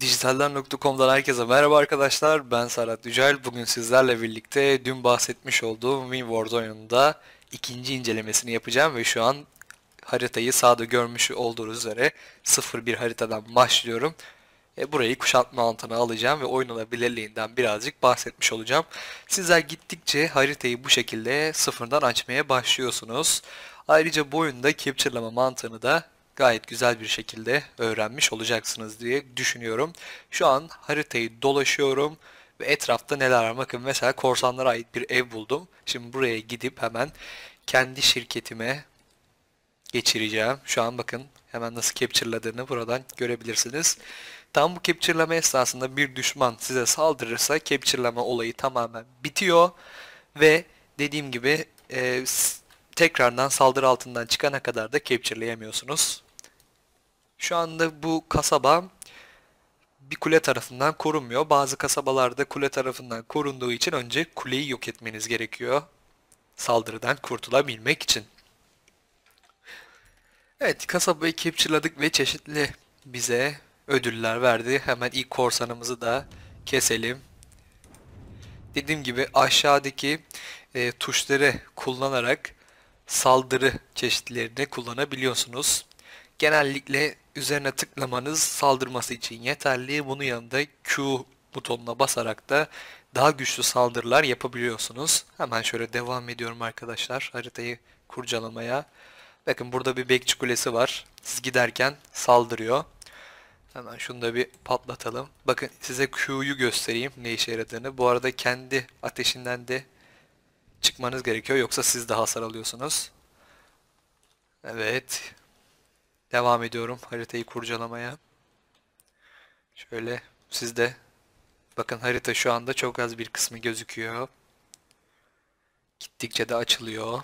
Dijitaller.com'dan herkese merhaba arkadaşlar. Ben Serhat Yücel. Bugün sizlerle birlikte dün bahsetmiş olduğum Winward oyununda ikinci incelemesini yapacağım ve şu an haritayı sağda görmüş olduğunuz üzere 0-1 haritadan başlıyorum. E, burayı kuşatma altına alacağım ve oynanabilirliğinden birazcık bahsetmiş olacağım. Sizler gittikçe haritayı bu şekilde sıfırdan açmaya başlıyorsunuz. Ayrıca bu oyunda capture'lama mantığını da gayet güzel bir şekilde öğrenmiş olacaksınız diye düşünüyorum. Şu an haritayı dolaşıyorum ve etrafta neler var. Bakın mesela korsanlara ait bir ev buldum. Şimdi buraya gidip hemen kendi şirketime geçireceğim. Şu an bakın hemen nasıl capture'ladığını buradan görebilirsiniz. Tam bu capture'lama esnasında bir düşman size saldırırsa capture'lama olayı tamamen bitiyor ve dediğim gibi e, tekrardan saldırı altından çıkana kadar da capture'layamıyorsunuz. Şu anda bu kasaba bir kule tarafından korunmuyor. Bazı kasabalarda kule tarafından korunduğu için önce kuleyi yok etmeniz gerekiyor. Saldırıdan kurtulabilmek için. Evet kasabayı captureladık ve çeşitli bize ödüller verdi. Hemen ilk korsanımızı da keselim. Dediğim gibi aşağıdaki e, tuşları kullanarak saldırı çeşitlerini kullanabiliyorsunuz. Genellikle üzerine tıklamanız saldırması için yeterli. Bunun yanında Q butonuna basarak da daha güçlü saldırılar yapabiliyorsunuz. Hemen şöyle devam ediyorum arkadaşlar haritayı kurcalamaya. Bakın burada bir bekçi kulesi var. Siz giderken saldırıyor. Hemen şunu da bir patlatalım. Bakın size Q'yu göstereyim ne işe yaradığını. Bu arada kendi ateşinden de çıkmanız gerekiyor. Yoksa siz de hasar alıyorsunuz. Evet. Devam ediyorum haritayı kurcalamaya. Şöyle sizde bakın harita şu anda çok az bir kısmı gözüküyor. Gittikçe de açılıyor.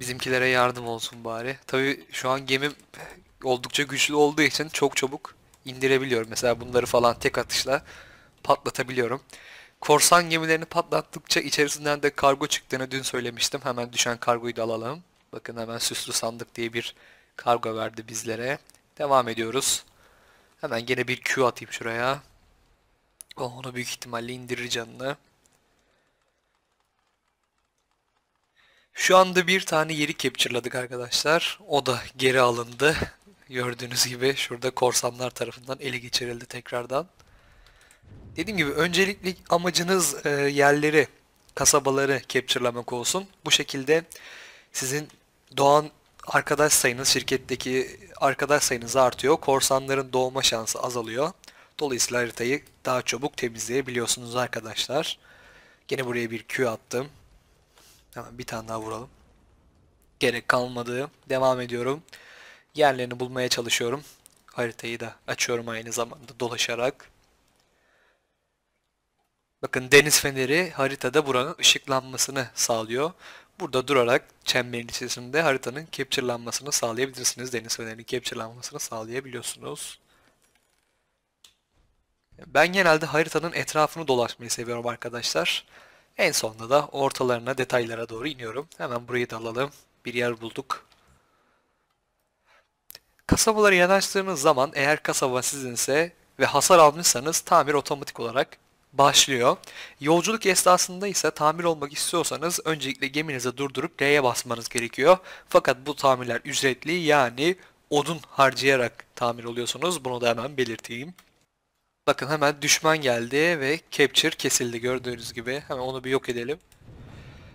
Bizimkilere yardım olsun bari. Tabi şu an gemim oldukça güçlü olduğu için çok çabuk indirebiliyorum. Mesela bunları falan tek atışla patlatabiliyorum. Korsan gemilerini patlattıkça içerisinden de kargo çıktığını dün söylemiştim. Hemen düşen kargoyu da alalım. Bakın hemen süslü sandık diye bir kargo verdi bizlere. Devam ediyoruz. Hemen gene bir Q atayım şuraya. Oh, onu büyük ihtimalle indirir canını. Şu anda bir tane yeri capture'ladık arkadaşlar. O da geri alındı. Gördüğünüz gibi şurada korsanlar tarafından ele geçirildi tekrardan. Dediğim gibi öncelikli amacınız e, yerleri, kasabaları capture'lamak olsun. Bu şekilde sizin doğan arkadaş sayınız şirketteki arkadaş sayınız artıyor. Korsanların doğma şansı azalıyor. Dolayısıyla haritayı daha çabuk temizleyebiliyorsunuz arkadaşlar. Gene buraya bir Q attım. Hemen bir tane daha vuralım. Gerek kalmadı. Devam ediyorum. Yerlerini bulmaya çalışıyorum. Haritayı da açıyorum aynı zamanda dolaşarak. Bakın deniz feneri haritada buranın ışıklanmasını sağlıyor. Burada durarak çemberin içerisinde haritanın capturelanmasını sağlayabilirsiniz. Deniz fenerinin capturelanmasını sağlayabiliyorsunuz. Ben genelde haritanın etrafını dolaşmayı seviyorum arkadaşlar. En sonunda da ortalarına, detaylara doğru iniyorum. Hemen burayı da alalım. Bir yer bulduk. Kasabaları yanaştığınız zaman eğer kasaba sizinse ve hasar almışsanız tamir otomatik olarak başlıyor. Yolculuk esnasında ise tamir olmak istiyorsanız öncelikle geminizi durdurup L'ye basmanız gerekiyor. Fakat bu tamirler ücretli yani odun harcayarak tamir oluyorsunuz. Bunu da hemen belirteyim. Bakın hemen düşman geldi ve capture kesildi gördüğünüz gibi. Hemen onu bir yok edelim.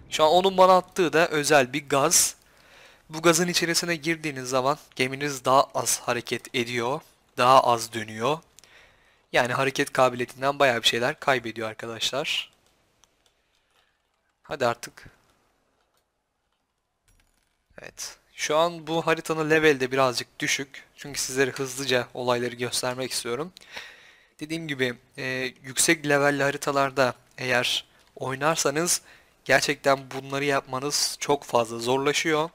Şu an onun bana attığı da özel bir gaz. Bu gazın içerisine girdiğiniz zaman geminiz daha az hareket ediyor. Daha az dönüyor. Yani hareket kabiliyetinden bayağı bir şeyler kaybediyor arkadaşlar. Hadi artık. Evet. Şu an bu haritanın level de birazcık düşük. Çünkü sizlere hızlıca olayları göstermek istiyorum. Dediğim gibi e, yüksek levelli haritalarda eğer oynarsanız gerçekten bunları yapmanız çok fazla zorlaşıyor.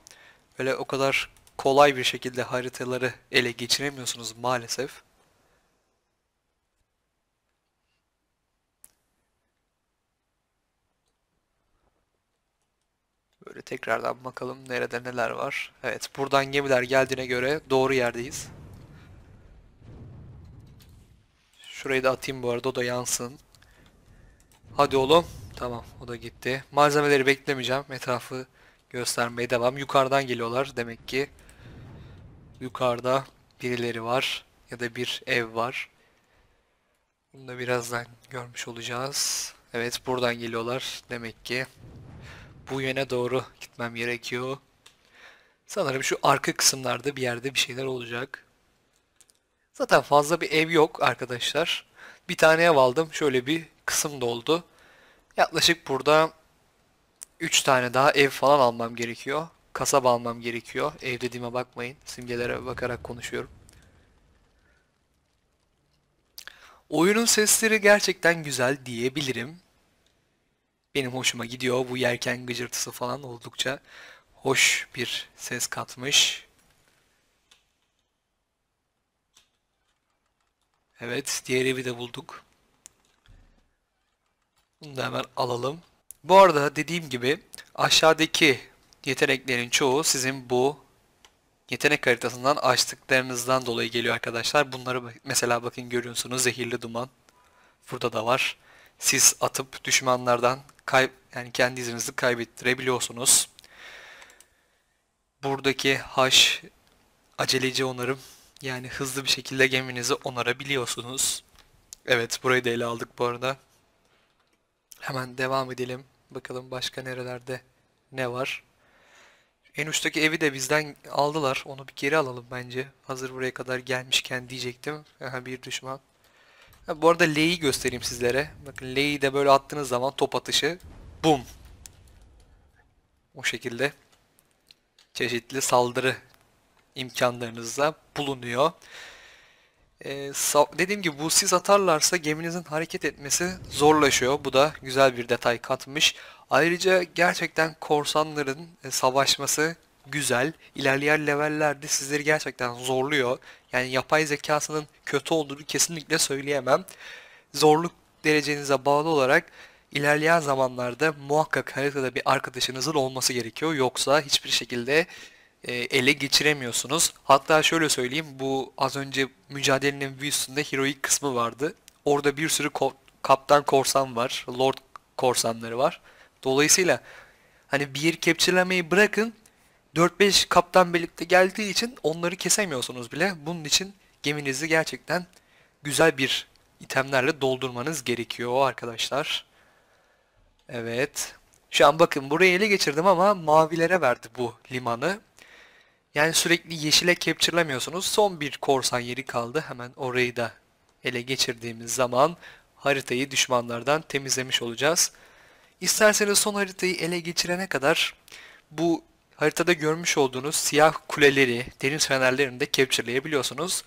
Böyle o kadar kolay bir şekilde haritaları ele geçiremiyorsunuz maalesef. Böyle tekrardan bakalım nerede neler var. Evet buradan gemiler geldiğine göre doğru yerdeyiz. Şurayı da atayım bu arada o da yansın. Hadi oğlum. Tamam o da gitti. Malzemeleri beklemeyeceğim. Etrafı göstermeye devam. Yukarıdan geliyorlar demek ki. Yukarıda birileri var ya da bir ev var. Bunu da birazdan görmüş olacağız. Evet buradan geliyorlar demek ki bu yöne doğru gitmem gerekiyor. Sanırım şu arka kısımlarda bir yerde bir şeyler olacak. Zaten fazla bir ev yok arkadaşlar. Bir tane ev aldım. Şöyle bir kısım doldu. Yaklaşık burada 3 tane daha ev falan almam gerekiyor. Kasaba almam gerekiyor. Ev dediğime bakmayın. Simgelere bakarak konuşuyorum. Oyunun sesleri gerçekten güzel diyebilirim benim hoşuma gidiyor. Bu yerken gıcırtısı falan oldukça hoş bir ses katmış. Evet, diğer evi de bulduk. Bunu da hemen alalım. Bu arada dediğim gibi aşağıdaki yeteneklerin çoğu sizin bu yetenek haritasından açtıklarınızdan dolayı geliyor arkadaşlar. Bunları mesela bakın görüyorsunuz zehirli duman. Burada da var. Siz atıp düşmanlardan kay yani kendi izinizi kaybettirebiliyorsunuz. Buradaki H aceleci onarım yani hızlı bir şekilde geminizi onarabiliyorsunuz. Evet burayı da ele aldık bu arada. Hemen devam edelim. Bakalım başka nerelerde ne var. En üstteki evi de bizden aldılar. Onu bir geri alalım bence. Hazır buraya kadar gelmişken diyecektim. Aha, bir düşman bu arada L'yi göstereyim sizlere. Bakın L'yi de böyle attığınız zaman top atışı bum. O şekilde çeşitli saldırı imkanlarınızda bulunuyor. Ee, dediğim gibi bu siz atarlarsa geminizin hareket etmesi zorlaşıyor. Bu da güzel bir detay katmış. Ayrıca gerçekten korsanların e, savaşması güzel. İlerleyen levellerde sizleri gerçekten zorluyor. Yani yapay zekasının kötü olduğunu kesinlikle söyleyemem. Zorluk derecenize bağlı olarak ilerleyen zamanlarda muhakkak haritada bir arkadaşınızın olması gerekiyor. Yoksa hiçbir şekilde e, ele geçiremiyorsunuz. Hatta şöyle söyleyeyim bu az önce mücadelenin büyüsünde heroik kısmı vardı. Orada bir sürü ko kaptan korsan var. Lord korsanları var. Dolayısıyla hani bir yeri kepçelemeyi bırakın 4-5 kaptan birlikte geldiği için onları kesemiyorsunuz bile. Bunun için geminizi gerçekten güzel bir itemlerle doldurmanız gerekiyor arkadaşlar. Evet. Şu an bakın burayı ele geçirdim ama mavilere verdi bu limanı. Yani sürekli yeşile capture'lamıyorsunuz. Son bir korsan yeri kaldı. Hemen orayı da ele geçirdiğimiz zaman haritayı düşmanlardan temizlemiş olacağız. İsterseniz son haritayı ele geçirene kadar bu haritada görmüş olduğunuz siyah kuleleri deniz fenerlerini de capturelayabiliyorsunuz.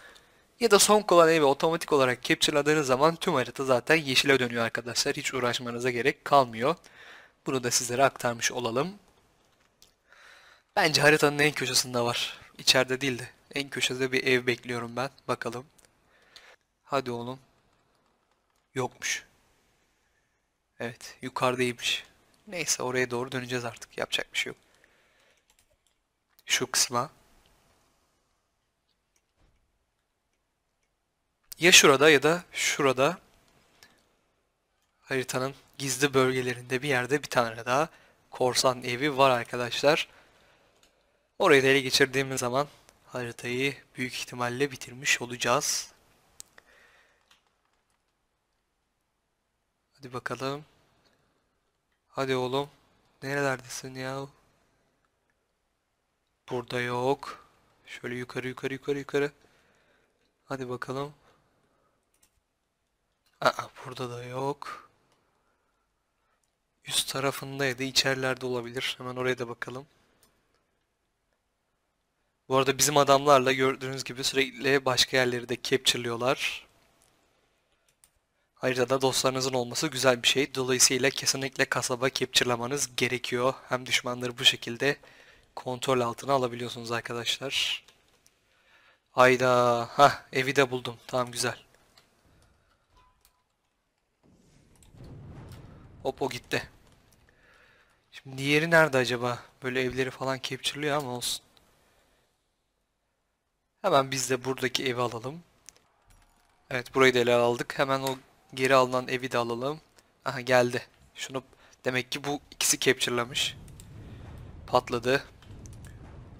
Ya da son kalan evi otomatik olarak captureladığınız zaman tüm harita zaten yeşile dönüyor arkadaşlar. Hiç uğraşmanıza gerek kalmıyor. Bunu da sizlere aktarmış olalım. Bence haritanın en köşesinde var. İçeride değil de en köşede bir ev bekliyorum ben. Bakalım. Hadi oğlum. Yokmuş. Evet yukarıdaymış. Neyse oraya doğru döneceğiz artık. Yapacak bir şey yok şu kısma. Ya şurada ya da şurada haritanın gizli bölgelerinde bir yerde bir tane daha korsan evi var arkadaşlar. Orayı da ele geçirdiğimiz zaman haritayı büyük ihtimalle bitirmiş olacağız. Hadi bakalım. Hadi oğlum. Nerelerdesin yahu? Burada yok. Şöyle yukarı yukarı yukarı yukarı. Hadi bakalım. Aa burada da yok. Üst tarafındaydı. İçerilerde olabilir. Hemen oraya da bakalım. Bu arada bizim adamlarla gördüğünüz gibi sürekli başka yerleri de capture'lıyorlar. da dostlarınızın olması güzel bir şey. Dolayısıyla kesinlikle kasaba capture'lamanız gerekiyor. Hem düşmanları bu şekilde kontrol altına alabiliyorsunuz arkadaşlar. Ayda, ha evi de buldum. Tamam güzel. Hop o gitti. Şimdi diğeri nerede acaba? Böyle evleri falan capture'lıyor ama olsun. Hemen biz de buradaki evi alalım. Evet burayı da ele aldık. Hemen o geri alınan evi de alalım. Aha geldi. Şunu demek ki bu ikisi capture'lamış. Patladı.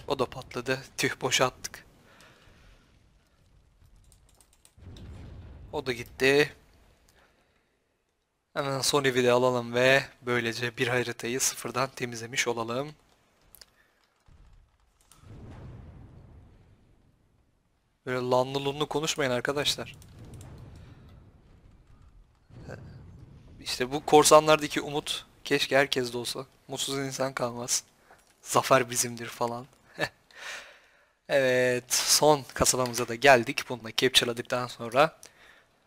O da patladı. Tüh boşa O da gitti. Hemen son evi de alalım ve böylece bir haritayı sıfırdan temizlemiş olalım. Böyle lanlı lunlu konuşmayın arkadaşlar. İşte bu korsanlardaki umut keşke herkes de olsa. Mutsuz insan kalmaz. Zafer bizimdir falan. Evet son kasabamıza da geldik. Bunu da capture'ladıktan sonra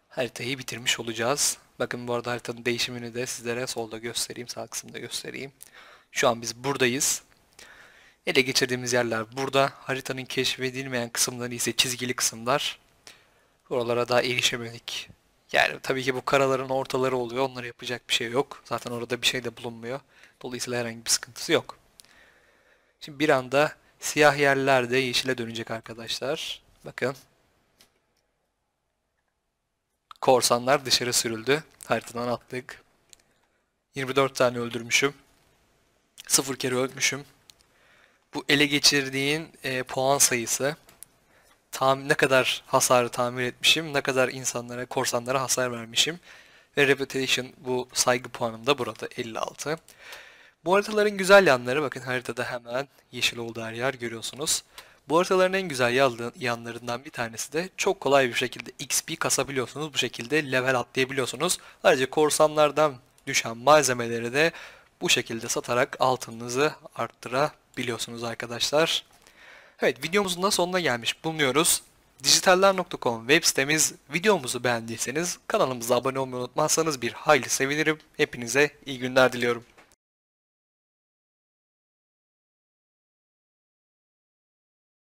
haritayı bitirmiş olacağız. Bakın bu arada haritanın değişimini de sizlere solda göstereyim, sağ kısımda göstereyim. Şu an biz buradayız. Ele geçirdiğimiz yerler burada. Haritanın keşfedilmeyen kısımları ise çizgili kısımlar. Oralara daha erişemedik. Yani tabii ki bu karaların ortaları oluyor. Onları yapacak bir şey yok. Zaten orada bir şey de bulunmuyor. Dolayısıyla herhangi bir sıkıntısı yok. Şimdi bir anda Siyah yerler de yeşile dönecek arkadaşlar. Bakın. Korsanlar dışarı sürüldü. Haritadan attık. 24 tane öldürmüşüm. 0 kere ölmüşüm. Bu ele geçirdiğin e, puan sayısı. Tam, ne kadar hasarı tamir etmişim, ne kadar insanlara, korsanlara hasar vermişim. Ve reputation bu saygı puanım da burada 56. Bu haritaların güzel yanları bakın haritada hemen yeşil olduğu her yer görüyorsunuz. Bu haritaların en güzel yanlarından bir tanesi de çok kolay bir şekilde XP kasabiliyorsunuz. Bu şekilde level atlayabiliyorsunuz. Ayrıca korsanlardan düşen malzemeleri de bu şekilde satarak altınınızı arttırabiliyorsunuz arkadaşlar. Evet videomuzun da sonuna gelmiş bulunuyoruz. Dijitaller.com web sitemiz videomuzu beğendiyseniz kanalımıza abone olmayı unutmazsanız bir hayli sevinirim. Hepinize iyi günler diliyorum.